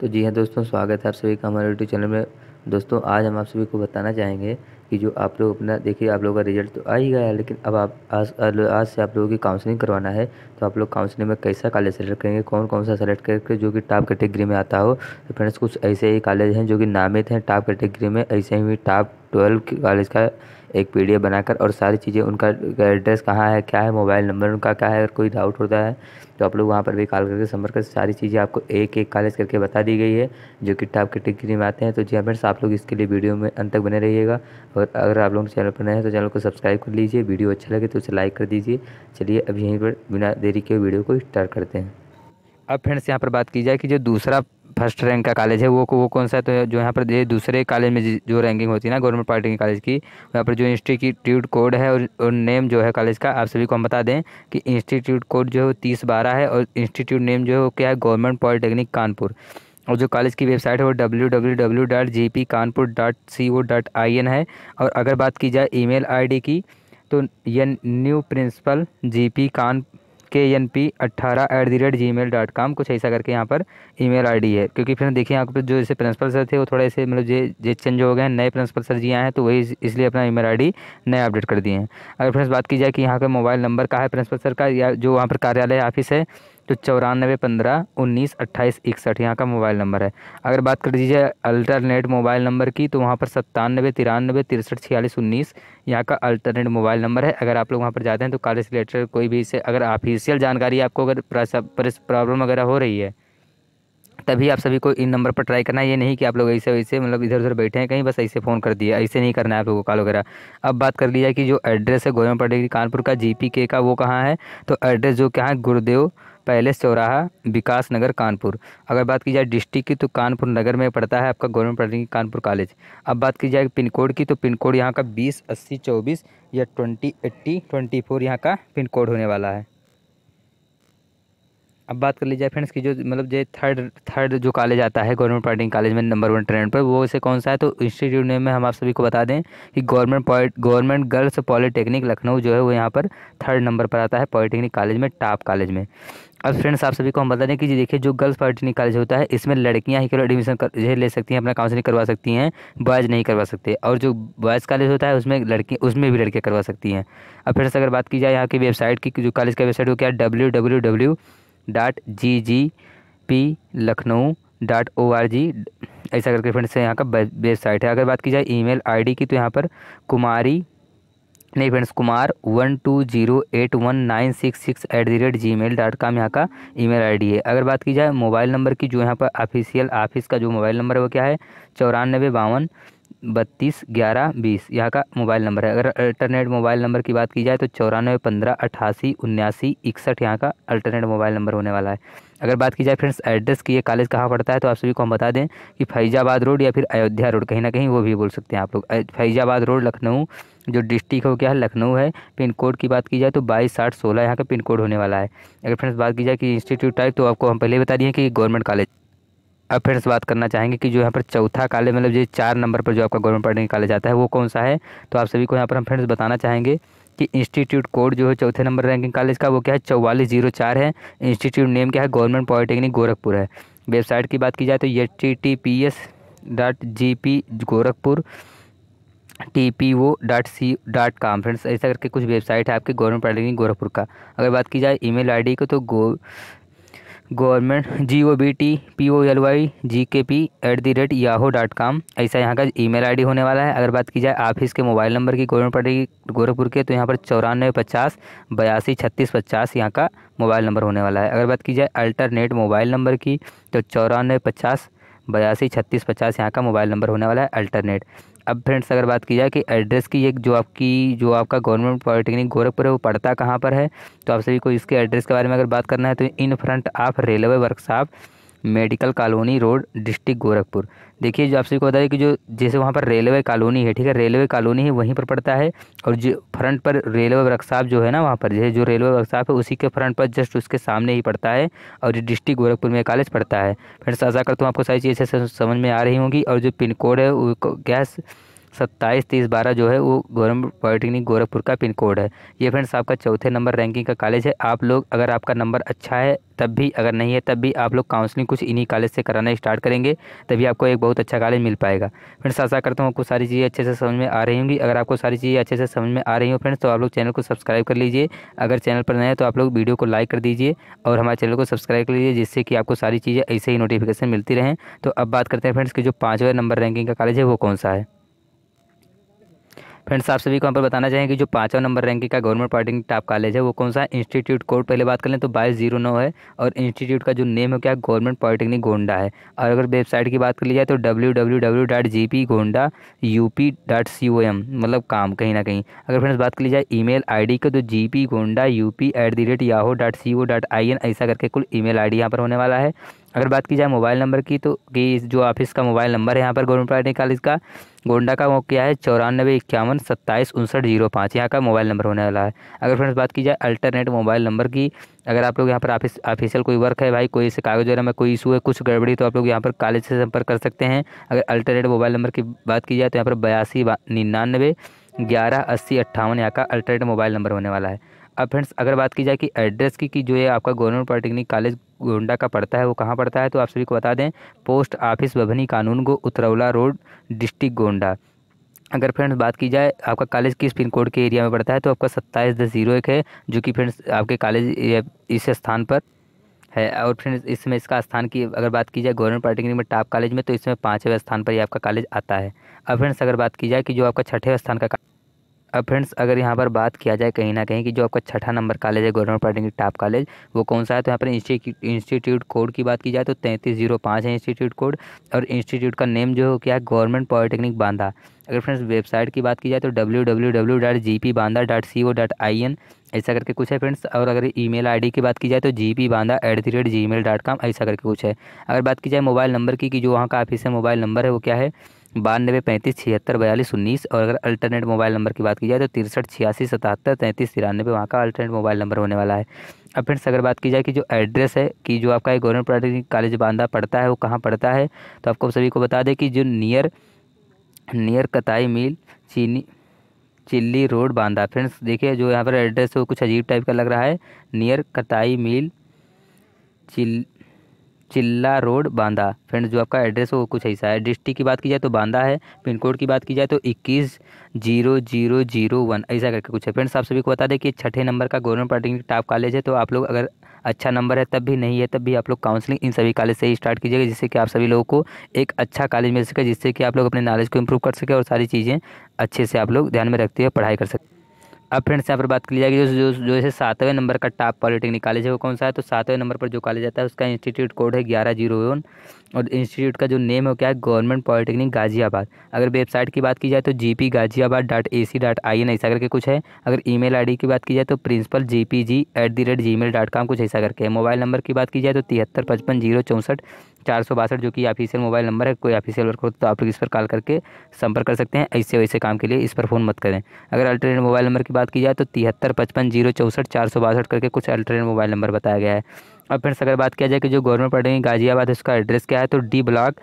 तो जी हाँ दोस्तों स्वागत है आप सभी का हमारे यूट्यूब चैनल में दोस्तों आज हम आप सभी को बताना चाहेंगे कि जो आप लोग अपना देखिए आप लोगों का रिजल्ट तो आ ही गया है लेकिन अब आप आज आज से आप लोगों की काउंसलिंग करवाना है तो आप लोग काउंसलिंग में कैसा कॉलेज सेलेक्ट करेंगे कौन कौन सा सेलेक्ट करके जो कि टॉप कैटेगरी में आता हो तो फ्रेंड्स कुछ ऐसे ही कॉलेज हैं जो कि नामित हैं टॉप कैटेगरी में ऐसे ही टॉप ट्वेल्व कॉलेज का एक पी बनाकर और सारी चीज़ें उनका एड्रेस कहाँ है क्या है मोबाइल नंबर उनका क्या है अगर कोई डाउट होता है तो आप लोग वहाँ पर भी कॉल करके संपर्क कर सारी चीज़ें आपको एक एक कॉलेज करके बता दी गई है जो कि टॉप टिक्री में आते हैं तो जी हाँ फ्रेंड्स आप लोग इसके लिए वीडियो में अंत तक बने रहिएगा और अगर आप लोग चैनल पर नए हैं तो चैनल को सब्सक्राइब कर लीजिए वीडियो अच्छा लगे तो उसे लाइक कर दीजिए चलिए अब यहीं पर बिना देरी के वीडियो को स्टार्ट करते हैं अब फ्रेंड्स यहाँ पर बात की जाए कि जो दूसरा फर्स्ट रैंक का कॉलेज है वो वो कौन सा है तो जो यहाँ पर दूसरे कॉलेज में जो रैंकिंग होती है ना गवर्नमेंट पॉलिटेक्निक कॉलेज की वहाँ पर जो इंस्टीट्यूट कोड है और, और नेम जो है कॉलेज का आप सभी को हम बता दें कि इंस्टीट्यूट कोड जो है वो तीस बारह है और इंस्टीट्यूट नेम जो है वो क्या है गवर्नमेंट पॉलिटेक्निक कानपुर और जो कॉलेज की वेबसाइट है वो W W W dot G P Kanpur dot C O dot I N है और अगर बात की जाए आई डी की तो यह न्यू प्रिंसिपल जी पी कान के एन पी अट्ठारह at the rate Gmail dot com कुछ ऐसा करके यहाँ पर ईमेल आईडी है क्योंकि फिर देखिए यहाँ पर जो जैसे प्रिंसिपल सर थे वो थोड़े से मतलब जे जे चेंज हो गए हैं नए प्रिंसिपल सर जी आए हैं तो वही इसलिए अपना ईमेल आईडी नया अपडेट कर दिए हैं अगर फ्रेंड्स बात की जाए कि यहाँ का मोबाइल नंबर का है प्रिंसिपल सर का या जो वहाँ पर कार्यालय ऑफिस है तो चौरानवे पंद्रह उन्नीस अट्ठाईस इकसठ यहाँ का मोबाइल नंबर है अगर बात कर लीजिए अल्टरनेट मोबाइल नंबर की तो वहाँ पर सत्तानबे तिरानबे तिरसठ छियालीस उन्नीस यहाँ का अल्टरनेट मोबाइल नंबर है अगर आप लोग वहाँ पर जाते हैं तो कॉलेज रिलेटेड कोई भी इसे अगर ऑफिशियल जानकारी आपको अगर प्रॉब्लम वगैरह हो रही है तभी आप सभी को इन नंबर पर ट्राई करना ये नहीं कि आप लोग ऐसे वैसे मतलब इधर उधर बैठे हैं कहीं बस ऐसे फ़ोन कर दिया ऐसे नहीं करना है आप लोगों को कॉल वगैरह अब बात कर लीजिए कि जो एड्रेस है गोयम डिग्री कानपुर का जीपी के का वो कहाँ है तो एड्रेस जो क्या है गुरुदेव पैलेस चौराहा विकास नगर कानपुर अगर बात की जाए डिस्ट्रिक्ट की तो कानपुर नगर में पड़ता है आपका गवर्नमेंट पॉलिटेक्निक कानपुर कॉलेज अब बात की जाए पिन कोड की तो पिन कोड यहाँ का बीस अस्सी चौबीस या ट्वेंटी एट्टी ट्वेंटी फोर यहाँ का पिन कोड होने वाला है अब बात कर ली जाए फ्रेंड्स की जो मतलब जो थर्ड थर्ड जो कॉलेज आता है गवर्नमेंट पॉलिटेक्निक कॉलेज में नंबर वन ट्रेंड पर वो इसे कौन सा है तो इंस्टीट्यूट नेम में हम आप सभी को बता दें कि government point government girls polytechnic Lucknow जो है वो यहाँ पर थर्ड नंबर पर आता है पॉलीटेक्निक कॉलेज में टॉप कॉलेज में अब फ्रेंड्स आप सभी को हम बता दें कि जी देखिए जो गर्ल्स पॉलिटेक्निक कॉलेज होता है इसमें लड़कियाँ ही केवल एडमिशन कर जो ले सकती हैं अपना काउंसलिंग करवा सकती हैं बॉयज़ नहीं करवा सकते और जो बॉयज़ कॉलेज होता है उसमें लड़की उसमें भी लड़कियाँ करवा सकती हैं अब फ्रेंड्स अगर बात की जाए यहाँ की वेबसाइट की जो कॉलेज का वेबसाइट वो क्या W W W dot G G P Lucknow dot O R G ऐसा करके फ्रेंड्स यहाँ का वेबसाइट है अगर बात की जाए ईमेल आईडी की तो यहाँ पर कुमारी नहीं friends Kumar one two zero eight one nine six six eight the rate Gmail dot com यहाँ का ई मेल आई डी है अगर बात की जाए मोबाइल नंबर की जो यहाँ पर ऑफिशियल ऑफिस का जो मोबाइल नंबर है वो क्या है चौरानबे बावन बत्तीस ग्यारह बीस यहाँ का मोबाइल नंबर है अगर अल्टरनेट मोबाइल नंबर की बात की जाए तो चौरानवे पंद्रह अट्ठासी उन्यासी इकसठ यहाँ का अल्टरनेट मोबाइल नंबर होने वाला है अगर बात की जाए फ्रेंड्स एड्रेस की ये कॉलेज कहाँ पड़ता है तो आप सभी को हम बता दें कि फैज़ाबाद रोड या फिर अयोध्या रोड कहीं ना कहीं वो भी बोल सकते हैं आप लोग फैज़ाबाद रोड लखनऊ जो डिस्ट्रिक्ट हो क्या है लखनऊ है पिन कोड की बात की जाए तो बाईस साठ सोलह यहाँ का पिन कोड होने वाला है अगर फ्रेंड्स बात की जाए कि इंस्टीट्यूट टाइप तो आपको हम पहले बता दिए कि गवर्नमेंट कॉलेज अब से बात करना चाहेंगे कि जो यहाँ पर चौथा कॉलेज मतलब जो चार नंबर पर जो आपका गवर्नमेंट पढ़ने कॉलेज आता है वो कौन सा है तो आप सभी को यहाँ पर हम फ्रेंड्स बताना चाहेंगे कि इंस्टीट्यूट कोड जो है चौथे नंबर रैंकिंग कॉलेज का वो क्या है चौवालीस जीरो चार है इंस्टीट्यूट नेम क्या है गवर्नमेंट पॉलिटेक्निक गोरखपुर है वेबसाइट की बात की जाए तो ये T T P S dot G P Gorakhpur T P O dot C dot com friends ऐसा करके कुछ वेबसाइट है आपके गवर्नमेंट पॉलिटेक्निक गोरखपुर का अगर बात की जाए आई डी को तो गो government G O B T P O L Y G K P at the rate Yahoo dot com ऐसा यहाँ का ईमेल आईडी होने वाला है अगर बात की जाए ऑफिस के मोबाइल नंबर की गवर्नमेंट पड़ेगी गोरखपुर के तो यहाँ पर चौरानवे पचास बयासी छत्तीस पचास यहाँ का मोबाइल नंबर होने वाला है अगर बात की जाए अल्टरनेट मोबाइल नंबर की तो चौरानवे पचास बयासी छत्तीस पचास यहाँ का मोबाइल नंबर होने वाला है अल्टरनेट अब फ्रेंड्स अगर बात की जाए कि एड्रेस की एक जो आपकी जो आपका गवर्नमेंट पॉलिटेक्निक गोरखपुर है वो पड़ता कहाँ पर है तो आप सभी को इसके एड्रेस के बारे में अगर बात करना है तो in front of railway workshop medical colony road district Gorakhpur देखिए जो आपसे को बता दें कि जो जैसे वहाँ पर रेलवे कॉलोनी है ठीक है रेलवे कॉलोनी है वहीं पर पड़ता है और जो फ्रंट पर रेलवे वर्कशॉप जो है ना वहाँ पर जैसे जो रेलवे वर्कशॉप है उसी के फ्रंट पर जस्ट उसके सामने ही पड़ता है और जो डिस्ट्रिक्ट गोरखपुर में कॉलेज पड़ता है फ्रेंड्स आशा करता हूँ आपको सारी चीज़ें समझ में आ रही होंगी और जो पिन कोड है वो गैस सत्ताईस तीस बारह जो है वो गवर्नमेंट पॉलिटेक्निक गोरखपुर का पिन कोड है ये फ्रेंड्स आपका चौथे नंबर रैंकिंग का कॉलेज है आप लोग अगर आपका नंबर अच्छा है तब भी अगर नहीं है तब भी आप लोग काउंसलिंग कुछ इन्हीं कॉलेज से कराना स्टार्ट करेंगे तभी आपको एक बहुत अच्छा कॉलेज मिल पाएगा फ्रेंड्स आशा करता हूँ आपको सारी चीज़ें अच्छे से समझ में आ रही होंगी अगर आपको सारी चीज़ें अच्छे से समझ में आ रही हो फ्रेंड्स तो आप लोग चैनल को सब्सक्राइब कर लीजिए अगर चैनल पर नए हैं तो आप लोग वीडियो को लाइक कर दीजिए और हमारे चैनल को सब्सक्राइब कर लीजिए जिससे कि आपको सारी चीज़ें ऐसे ही नोटिफिकेशन मिलती रहें तो अब बात करते हैं फ्रेंड्स की जो पाँचवें नंबर रैंकिंग का कॉलेज है वो कौन सा है फ्रेंड्स आप सभी को यहाँ पर बताना चाहेंगे कि जो पाँचवा नंबर रैंकिंग का गवर्नमेंट पार्टी टॉप कॉलेज है वो कौन सा इंस्टीट्यूट कोड पहले बात कर लें तो बाईस जीरो नौ है और इंस्टीट्यूट का जो नेम है क्या गवर्नमेंट पॉलिटेक्निक गोंडा है और अगर वेबसाइट की बात कर ली जाए तो W W W dot G P Gonda U P dot C O M मतलब काम कहीं ना कहीं अगर फ्रेंड्स बात कर ली जाए ई मेल आई डी का तो G P Gonda U P at the rate Yahoo dot C O I N ऐसा करके कुल ई मेल आई डी यहाँ पर होने वाला है अगर बात की जाए मोबाइल नंबर की तो कि जो ऑफिस का मोबाइल नंबर है यहाँ पर गवर्नमेंट प्राइवेट कॉलेज का गोंडा का वो क्या है चौरानबे इक्यावन सत्ताईस उनसठ जीरो पाँच यहाँ का मोबाइल नंबर होने वाला है अगर फ्रेंड्स बात की जाए अल्टरनेट मोबाइल नंबर की अगर आप लोग यहाँ पर ऑफिस ऑफिशियल कोई वर्क है भाई कोई से कागज वगैरह में कोई इशू है कुछ गड़बड़ी तो आप लोग यहाँ पर कॉलेज से संपर्क कर सकते हैं अगर अल्टरनेट मोबाइल नंबर की बात की जाए तो यहाँ पर बयासी निन्यानवे ग्यारह अस्सी अट्ठावन यहाँ का अल्टरनेट मोबाइल नंबर होने वाला है अब फ्रेंड्स अगर बात की जाए कि एड्रेस की कि जो है आपका गवर्नमेंट पॉलिटेक्निक कॉलेज गोंडा का पड़ता है वो कहाँ पड़ता है तो आप सभी को बता दें पोस्ट ऑफिस बभनी कानून गो उतरौला रोड डिस्ट्रिक्ट गोंडा अगर फ्रेंड्स बात की जाए आपका कॉलेज किस पिन कोड के एरिया में पड़ता है तो आपका सत्ताईस दस जीरो एक है जो कि फ्रेंड्स आपके कॉलेज इस स्थान पर है और फ्रेंड्स इसमें इसका स्थान की अगर बात की जाए गवर्नमेंट पॉलिटेक्निक में टॉप कॉलेज में तो इसमें पाँचवें स्थान पर ही आपका कॉलेज आता है अब फ्रेंड्स अगर बात की जाए कि जो आपका छठे स्थान का अब फ्रेंड्स अगर यहाँ पर बात किया जाए कहीं ना कहीं कि जो आपका छठा नंबर कॉलेज है गवर्नमेंट पॉलिटेक्निक टॉप कॉलेज वो कौन सा है तो यहाँ पर इंस्टीट्यूट कोड की बात की जाए तो तैंतीस जीरो पाँच है इंस्टीट्यूट कोड और इंस्टीट्यूट का नेम जो क्या है गवर्नमेंट पॉलिटेक्निक बांधा अगर फ्रेंड्स वेबसाइट की बात की जाए तो W W dot G P dot C O dot I N ऐसा करके कुछ है फ्रेंड्स और अगर ईमेल आईडी की बात की जाए तो G P at the rate Gmail dot ऐसा करके कुछ है अगर बात की जाए मोबाइल नंबर की कि जो वहाँ का ऑफिस है मोबाइल नंबर है वो क्या है बानवे पैंतीस छिहत्तर बयालीस उन्नीस और अगर अल्टरनेट मोबाइल नंबर की बात की जाए तो तिरसठ छियासी सतहत्तर तैंतीस तिरानवे वहाँ का अल्टरनेट मोबाइल नंबर होने वाला है अब फ्रेंड्स अगर बात की जाए कि जो एड्रेस है कि जो आपका गवर्नमेंट पॉलिटेक्निक कॉलेज बांदा पड़ता है वो कहाँ पड़ता है तो आपको सभी को बता दें कि जो नियर नियर कताई मिल चीनी चिल्ली रोड बांदा फ्रेंड्स देखिए जो यहाँ पर एड्रेस है वो कुछ अजीब टाइप का लग रहा है नियर कताई मिल चिल्ली चिल्ला रोड बांदा फ्रेंड्स जो आपका एड्रेस हो वो कुछ ऐसा है डिस्ट्रिक्ट की बात की जाए तो बांदा है पिन कोड की बात की जाए तो इक्कीस जीरो जीरो जीरो वन ऐसा करके कुछ है फ्रेंड्स आप सभी को बता दें कि छठे नंबर का गवर्नमेंट पॉलिटेक्निक टॉप कॉलेज है तो आप लोग अगर अच्छा नंबर है तब भी नहीं है तब भी आप लोग काउंसलिंग इन सभी कॉलेज से ही स्टार्ट कीजिएगा जिससे कि आप सभी लोगों को एक अच्छा कॉलेज मिल सके जिससे कि आप लोग अपने नॉलेज को इम्प्रूव कर सके और सारी चीज़ें अच्छे से आप लोग ध्यान में रखते हुए पढ़ाई कर सकते अब फ्रेंड्स यहाँ पर बात की जाएगी जो जो जो है सातवें नंबर का टॉप पॉलिटेक्निक कॉलेज है वो कौन सा है तो सातवें नंबर पर जो कॉलेज आता है उसका इंस्टीट्यूट कोड है ग्यारह जीरो वन और इंस्टीट्यूट का जो नेम है क्या है गवर्नमेंट पॉलिटेक्निक गाजियाबाद अगर वेबसाइट की बात की जाए तो G P Ghaziabad dot A C dot I N ऐसा करके कुछ है अगर ई मेल आई डी की बात की जाए तो principal G P G at the rate Gmail dot com कुछ ऐसा करके मोबाइल नंबर की बात की जाए तो तिहत्तर पचपन जीरो चौंसठ चार सौ बासठ जो कि ऑफिशियल मोबाइल नंबर है कोई ऑफिशियल वर्क हो तो आप लोग इस पर कॉल करके संपर्क कर सकते हैं ऐसे वैसे काम के लिए इस पर फ़ोन मत करें अगर अल्टरनेट मोबाइल नंबर की बात की जाए तो तिहत्तर पचपन जीरो चौंसठ चार सौ बासठ करके कुछ अल्टरनेट मोबाइल नंबर बताया गया है और फ्रेंड्स अगर बात किया जाए कि जो गवर्नमेंट पढ़ेंगे गाज़ियाबाद है उसका एड्रेस क्या है तो D block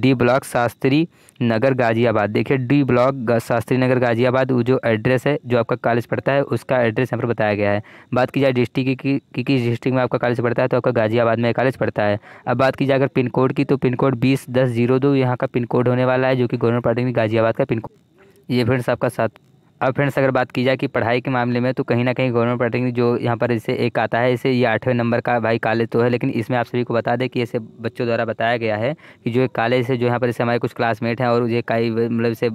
D block Shastri Nagar Ghaziabad देखिए डी ब्लॉक शास्त्री नगर गाज़ियाबाद वो जो एड्रेस है जो आपका कॉलेज पड़ता है उसका एड्रेस यहाँ पर बताया गया है बात की जाए डिस्ट्रिक्ट की कि किस डिस्ट्रिक्ट में आपका कॉलेज पड़ता है तो आपका गाज़ियाबाद में कॉलेज पड़ता है अब बात की जाए अगर पिन कोड की तो पिन कोड बीस दस जीरो दो यहाँ का पिन कोड होने वाला है जो कि गवर्नमेंट पढ़ेंगे गाज़ियाबाद का पिन कोड ये फ्रेंड्स आपका साथ अब फ्रेंड्स अगर बात की जाए कि पढ़ाई के मामले में तो कहीं ना कहीं गवर्नमेंट पढ़ाई जो यहाँ पर इसे एक आता है इसे ये आठवें नंबर का भाई कॉलेज तो है लेकिन इसमें आप सभी को बता दें कि ऐसे बच्चों द्वारा बताया गया है कि जो एक कॉलेज से जो यहाँ पर इसे हमारे कुछ क्लासमेट हैं और ये कई मतलब इसे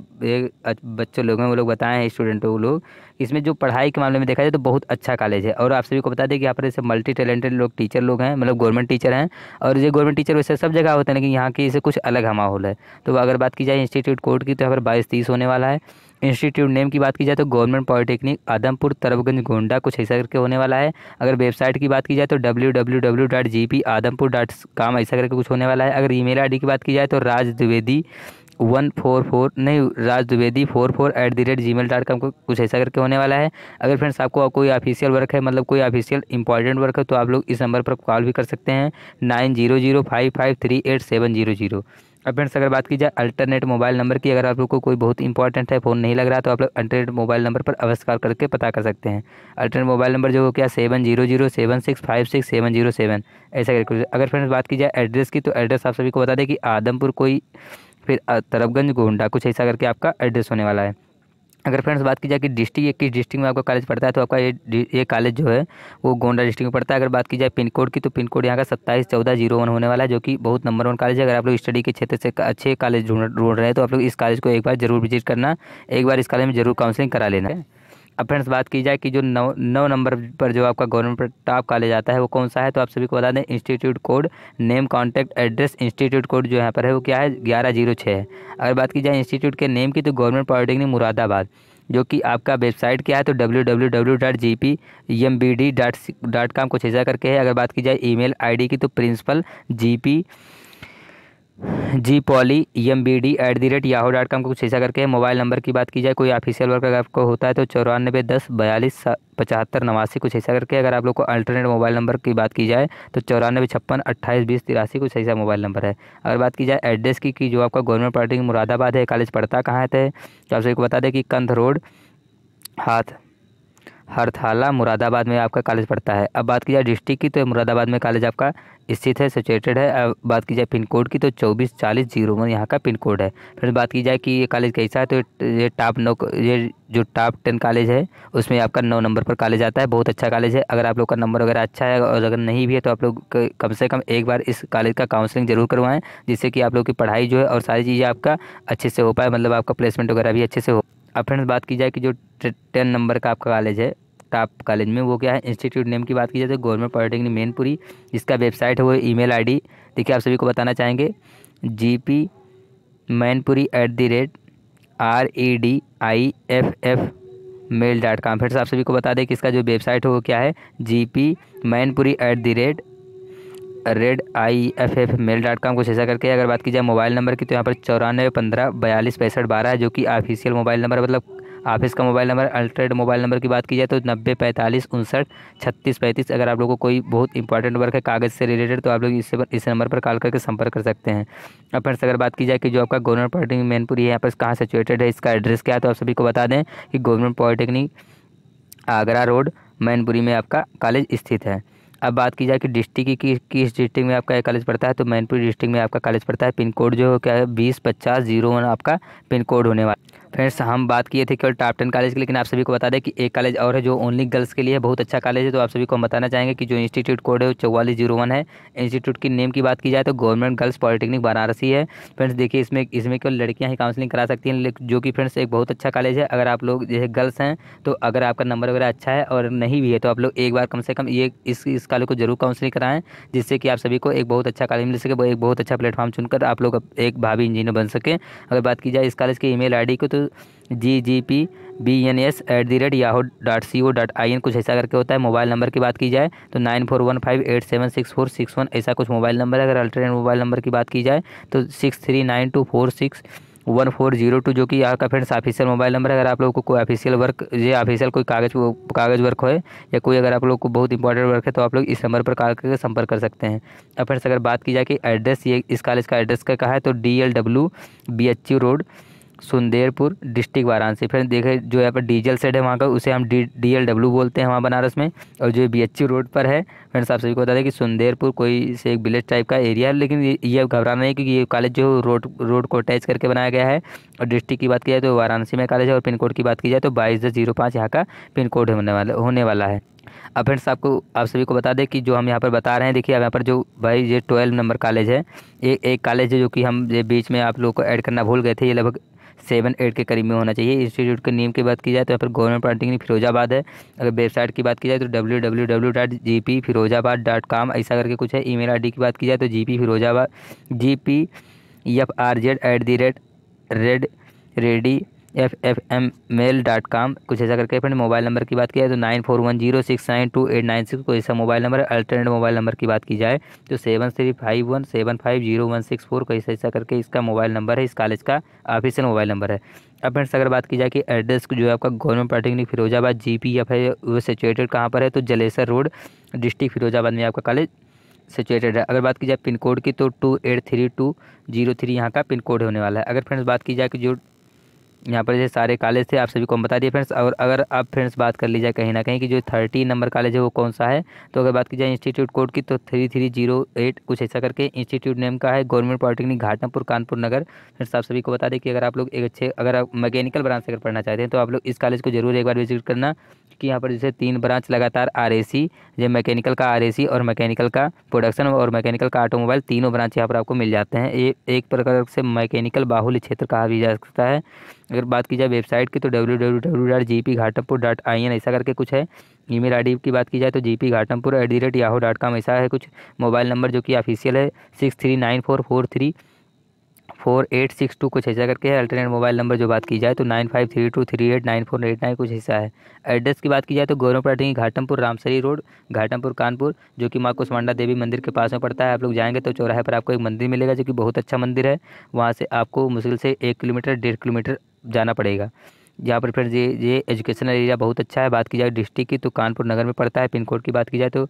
बच्चों लोग हैं वो लोग बताए हैं स्टूडेंटों वो लोग इसमें जो पढ़ाई के मामले में देखा जाए तो बहुत अच्छा कॉलेज है और आप सभी को बता दें कि यहाँ पर इसे मल्टी टैलेंटेड लोग टीचर लोग हैं मतलब गवर्नमेंट टीचर हैं और ये गवर्नमेंट टीचर वैसे सब जगह होते हैं लेकिन यहाँ की इसे कुछ अलग माहौल है तो अगर बात की जाए इंस्टीट्यूट कोर्ट की तो यहाँ पर बाईस तीस होने वाला है इंस्टीट्यूट नेम की बात की जाए तो गवर्नमेंट पॉलिटेक्निक आदमपुर तरबगंज गोंडा कुछ ऐसा करके होने वाला है अगर वेबसाइट की बात की जाए तो W W W dot G P Adampur dot com ऐसा करके कुछ होने वाला है अगर ईमेल आईडी की बात की जाए तो Raj Dwivedi one four four नहीं Raj Dwivedi four four at the rate Gmail dot com कुछ ऐसा करके होने वाला है अगर फ्रेंड्स आपको कोई ऑफिशियल वर्क है मतलब कोई ऑफिशियल इंपॉर्टेंट वर्क है तो आप लोग इस नंबर पर कॉल भी कर सकते हैं nine zero zero five five three eight seven zero zero अब फ्रेंड्स अगर बात की जाए अल्टरनेट मोबाइल नंबर की अगर आप लोग को कोई बहुत इंपॉर्टेंट है फ़ोन नहीं लग रहा तो आप लोग अल्टरनेट मोबाइल नंबर पर अवश्य कॉल करके पता कर सकते हैं अल्टरनेट मोबाइल नंबर जो क्या seven zero zero seven six five six seven zero seven ऐसा करके अगर फ्रेंड्स बात की जाए एड्रेस की तो एड्रेस आप सभी को बता दें कि आदमपुर कोई फिर तरफगंज गोंडा कुछ ऐसा करके आपका एड्रेस होने वाला है अगर फ्रेंड्स बात की जाए कि डिस्ट्रिक्ट किस डिस्ट्रिक्ट में आपका कॉलेज पड़ता है तो आपका ये ये कॉलेज जो है वो गोंडा डिस्ट्रिक्ट में पड़ता है अगर बात की जाए पिन कोड की तो पिन कोड यहाँ का सत्ताईस चौदह जीरो वन होने वाला है जो कि बहुत नंबर वन कॉलेज है अगर आप लोग स्टडी के क्षेत्र से अच्छे कॉलेज ढूंढ रहे हैं तो आप लोग इस कॉलेज को एक बार जरूर विजिट करना एक बार इस कॉलेज में जरूर काउंसिलिंग करा लेना है अब फ्रेंड्स बात की जाए कि जो नौ नौ नंबर पर जो आपका गवर्नमेंट टॉप कॉलेज आता है वो कौन सा है तो आप सभी को बता दें institute code name contact address institute code जो यहाँ पर है वो क्या है ग्यारह जीरो छः है अगर बात की जाए इंस्टीट्यूट के नेम की तो गवर्नमेंट पॉलिटेक्निक मुरादाबाद जो कि आपका वेबसाइट क्या है तो W W W dot G P M B D dot dot कुछ ऐसा करके है अगर बात की जाए ई मेल की तो principal G P G poly M B D at the rate Yahoo dot com को कुछ ऐसा करके मोबाइल नंबर की बात की जाए कोई ऑफिशियल वर्क अगर आपको होता है तो चौरानबे दस बयालीस पचहत्तर नवासी कुछ ऐसा करके अगर आप लोग को अल्टरनेट मोबाइल नंबर की बात की जाए तो चौरानबे छप्पन अट्ठाईस बीस तिरासी कुछ ऐसा मोबाइल नंबर है अगर बात की जाए एड्रेस की कि जो आपका गवर्नमेंट पार्टी मुरादाबाद है कॉलेज पढ़ता कहाँ थे तो आप को बता दें कि कंध रोड हाथ हरथाला मुरादाबाद में आपका कॉलेज पड़ता है अब बात की जाए डिस्ट्रिक्ट की तो मुरादाबाद में कॉलेज आपका स्थित है सचुएटेड है अब बात की जाए पिन कोड की तो चौबीस चालीस जीरो वन यहाँ का पिन कोड है फिर बात की जाए कि ये कॉलेज कैसा है तो ये टॉप नौ ये जो टॉप टेन कॉलेज है उसमें आपका नौ नंबर पर कॉलेज आता है बहुत अच्छा कॉलेज है अगर आप लोग का नंबर वगैरह अच्छा है और अगर नहीं भी है तो आप लोग कम से कम एक बार इस कॉलेज का काउंसलिंग जरूर करवाएँ जिससे कि आप लोग की पढ़ाई जो है और सारी चीज़ें आपका अच्छे से हो पाए मतलब आपका प्लेसमेंट वगैरह भी अच्छे से हो अब फ्रेंड्स बात की जाए कि जो टेन नंबर का आपका कॉलेज है था कॉलेज में वो क्या है इंस्टीट्यूट नेम की बात की जाए तो गवर्नमेंट पॉलिटेक्निक मेनपुरी जिसका वेबसाइट है वो ईमेल आईडी देखिए आप सभी को बताना चाहेंगे G P Mainpuri at the rate R E D I F F mail dot com फिर से आप सभी को बता दें कि इसका जो वेबसाइट है वो क्या है G P Mainpuri at the rate red I F F mail dot com कुछ ऐसा करके अगर बात की जाए मोबाइल नंबर की तो यहाँ पर चौरानवे पंद्रह बयालीस पैंसठ बारह है जो कि ऑफिशियल मोबाइल नंबर मतलब आप इसका mobile number alternate mobile number की बात की जाए तो नब्बे पैंतालीस उनसठ छत्तीस पैंतीस अगर आप लोगों को कोई बहुत इंपॉर्टेंट वर्क है कागज़ से रिलेटेड तो आप लोग इस पर इस नंबर पर कॉल करके संपर्क कर सकते हैं और फ्रेंड्स अगर बात की जाए कि जो आपका गवर्नमेंट पॉलिटेक्निक मैनपुरी है यहाँ पर कहाँ सिचुएटेड है इसका एड्रेस क्या है तो आप सभी को बता दें कि government polytechnic Agra road Mainpuri में आपका कॉलेज स्थित है अब बात की जाए कि डिस्ट्रिक्ट की किस डिस्ट्रिक्ट में आपका कॉलेज पड़ता है तो मैनपुरी डिस्ट्रिक्ट में आपका कॉलेज पड़ता है पिन कोड जो क्या है बीस पचास जीरो वन आपका पिन कोड होने वाला फ्रेंड्स हम बात किए थे केवल टॉप टेन कॉलेज के लेकिन आप सभी को बता दें कि एक कॉलेज और है जो ओनली गर्ल्स के लिए है बहुत अच्छा कॉलेज है तो आप सभी को हम बताना चाहेंगे कि जो इंस्टीट्यूट कोड है वो चौवालीस जीरो वन है इंस्टीट्यूट की नेम की बात की जाए तो गवर्नमेंट गर्ल्स पॉलिटेक्निक बनारसी है फ्रेंड्स देखिए इसमें इसमें केवल लड़कियाँ ही काउंसलिंग करा सकती हैं जो कि फ्रेंड्स एक बहुत अच्छा कॉलेज है अगर आप लोग जैसे गर्ल्स हैं तो अगर आपका नंबर वगैरह अच्छा है और नहीं भी है तो आप लोग एक बार कम से कम ये इस इस कॉलेज को जरूर काउंसलिंग कराएँ जिससे कि आप सभी को एक बहुत अच्छा कॉलेज मिल सके एक बहुत अच्छा प्लेटफॉर्म चुनकर आप लोग एक भावी इंजीनियर बन सके अगर बात की जाए इस कॉलेज की ईमेल आईडी को तो G G P B N S at the rate Yahoo dot C O dot I N कुछ ऐसा करके होता है मोबाइल नंबर की बात की जाए तो nine four one five eight seven six four six one ऐसा कुछ मोबाइल नंबर है अगर अल्टरनेट मोबाइल नंबर की बात की जाए तो six three nine two four six one four zero two जो कि यहाँ का फ्रेंड्स ऑफिशियल मोबाइल नंबर है अगर आप लोग को कोई ऑफिशियल वर्क ये ऑफिशियल कोई कागज कागज वर्क हो या कोई अगर आप लोग को बहुत इंपॉर्टेंट वर्क है तो आप लोग इस नंबर पर कॉल करके संपर्क कर सकते हैं अब फ्रेंड्स अगर बात की जाए कि एड्रेस ये इस कॉलेज का एड्रेस का कहा है तो D L W B H U road Sunderpur district Varanasi फिर देखें जो यहाँ पर डीजल सेट है वहाँ का उसे हम डी डी एल डब्ल्यू बोलते हैं वहाँ बनारस में और जो बी एच रोड पर है फ्रेंड्स आप सभी को बता दें कि सुंदेरपुर कोई से एक विलेज टाइप का एरिया है लेकिन ये घबरा घबराना नहीं क्योंकि ये कॉलेज जो रोड रोड को अटैच करके बनाया गया है और डिस्ट्रिक्ट की बात की जाए तो वाराणसी में कॉलेज है और पिन कोड की बात की जाए तो बाईस दस जीरो पाँच यहाँ का पिन कोड होने वाला होने वाला है अब फ्रेंड्स आपको आप सभी को बता दें कि जो हम यहाँ पर बता रहे हैं देखिए अब यहाँ पर जो भाई ये ट्वेल्व नंबर कॉलेज है ये एक कॉलेज है जो कि हम ये बीच में आप लोग को ऐड करना भूल गए थे ये लगभग सेवन एट के करीब में होना चाहिए इंस्टीट्यूट के नेम की बात की जाए तो यहाँ पर गवर्नमेंट पॉलिटेक्निक फिरोजाबाद है अगर वेबसाइट की बात की जाए तो W W W dot G P Firozabad dot com ऐसा करके कुछ है ई मेल की बात की जाए तो G P Firozabad G P F R Z at the rate red ready F F M mail dot com कुछ ऐसा करके फ्रेंड मोबाइल नंबर की बात की जाए तो nine four one zero six nine two eight nine six कोई ऐसा मोबाइल नंबर है अल्टरनेट मोबाइल नंबर की बात की जाए तो seven three five one seven five zero one six four कैसा ऐसा करके इसका मोबाइल नंबर है इस कॉलेज का ऑफिशियल मोबाइल नंबर है अब फ्रेंड्स अगर बात की जाए कि एड्रेस जो है आपका government polytechnic Firozabad G P F है वो सिचुएटेड कहाँ पर है तो जलेसर रोड डिस्ट्रिक्ट फिरोजाबाद में आपका कॉलेज सिचुएटेड है अगर बात की जाए पिन कोड की तो two eight three two zero three यहाँ का पिन कोड होने वाला है अगर फ्रेंड्स बात की जाए कि जो यहाँ पर जो सारे कॉलेज थे आप सभी को हम बता दिए फ्रेंड्स और अगर आप फ्रेंड्स बात कर ली जाए कहीं ना कहीं कि जो थर्टी नंबर कॉलेज है वो कौन सा है तो अगर बात की जाए इंस्टीट्यूट कोड की तो थ्री थ्री जीरो एट कुछ ऐसा करके इंस्टीट्यूट नेम का है government polytechnic Ghatampur Kanpur Nagar friends आप सभी को बता दें कि अगर आप लोग एक अच्छे अगर आप मैकेनिकल ब्रांच से अगर पढ़ना चाहते हैं तो आप लोग इस कॉलेज को जरूर एक बार विजिट करना कि यहाँ पर जैसे तीन ब्रांच लगातार आर ये मैकेनिकल का आर और मैकेनिकल का प्रोडक्शन और मैकेनिकल का ऑटोमोबाइल तीनों ब्रांच यहाँ पर आपको मिल जाते हैं ये एक प्रकार से मैकेनिकल बाहुल्य क्षेत्र कहा भी जा सकता है अगर बात की जाए वेबसाइट की तो W W W dot G P Ghatampur dot I N ऐसा करके कुछ है ईमेल आईडी की बात की जाए तो G P Ghatampur at the rate Yahoo dot com ऐसा है कुछ मोबाइल नंबर जो कि ऑफिशियल है six three nine four four three four eight six two कुछ ऐसा करके है अल्टरनेट मोबाइल नंबर जो बात की जाए तो nine five three two three eight nine four eight nine कुछ ऐसा है एड्रेस की बात की जाए तो गौरवपराठी घाटमपुर रामसरी रोड घाटमपुर कानपुर जो कि माँ कुष्मांडा देवी मंदिर के पास में पड़ता है आप लोग जाएंगे तो चौराहे पर आपको एक मंदिर मिलेगा जो कि बहुत अच्छा मंदिर है वहाँ से आपको मुश्किल से एक किलोमीटर डेढ़ किलोमीटर जाना पड़ेगा यहाँ पर फिर ये ये एजुकेशनल एरिया बहुत अच्छा है बात की जाए डिस्ट्रिक्ट की तो कानपुर नगर में पड़ता है पिन कोड की बात की जाए तो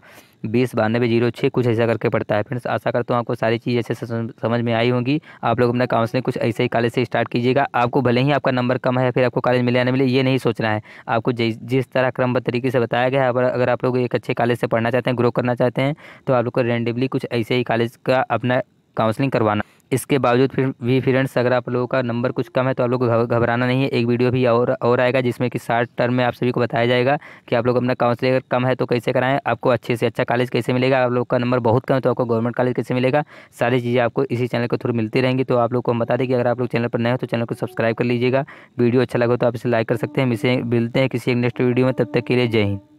बीस बानवे जीरो छः कुछ ऐसा करके पड़ता है फ्रेंड्स आशा करता हूँ आपको सारी चीज़ ऐसे समझ में आई होंगी आप लोग अपना काउंसलिंग कुछ ऐसे ही कॉलेज से स्टार्ट कीजिएगा आपको भले ही आपका नंबर कम है फिर आपको कॉलेज मिले या मिले ये नहीं सोचना है आपको जिस तरह क्रमबद्ध तरीके से बताया गया है अगर आप लोग एक अच्छे कॉलेज से पढ़ना चाहते हैं ग्रो करना चाहते हैं तो आप लोग को रेंडिवली कुछ ऐसे ही कॉलेज का अपना काउंसलिंग करवाना इसके बावजूद फिर भी फ्रेंड्स अगर आप लोगों का नंबर कुछ कम है तो आप लोग घबराना नहीं है एक वीडियो भी और और आएगा जिसमें कि शार्ट टर्म में आप सभी को बताया जाएगा कि आप लोग अपना काउंसलिंग कम है तो कैसे कराएं आपको अच्छे से अच्छा कॉलेज कैसे मिलेगा आप लोग का नंबर बहुत कम है तो आपको गवर्नमेंट कॉलेज कैसे मिलेगा सारी चीज़ें आपको इसी चैनल के थ्रू मिलती रहेंगी तो आप लोग को हम बता दें कि अगर आप लोग चैनल पर नए हो तो चैनल को सब्सक्राइब कर लीजिएगा वीडियो अच्छा लगा तो आप इसे लाइक कर सकते हैं मिलते हैं किसी एक नेक्स्ट वीडियो में तब तक के लिए जय हिंद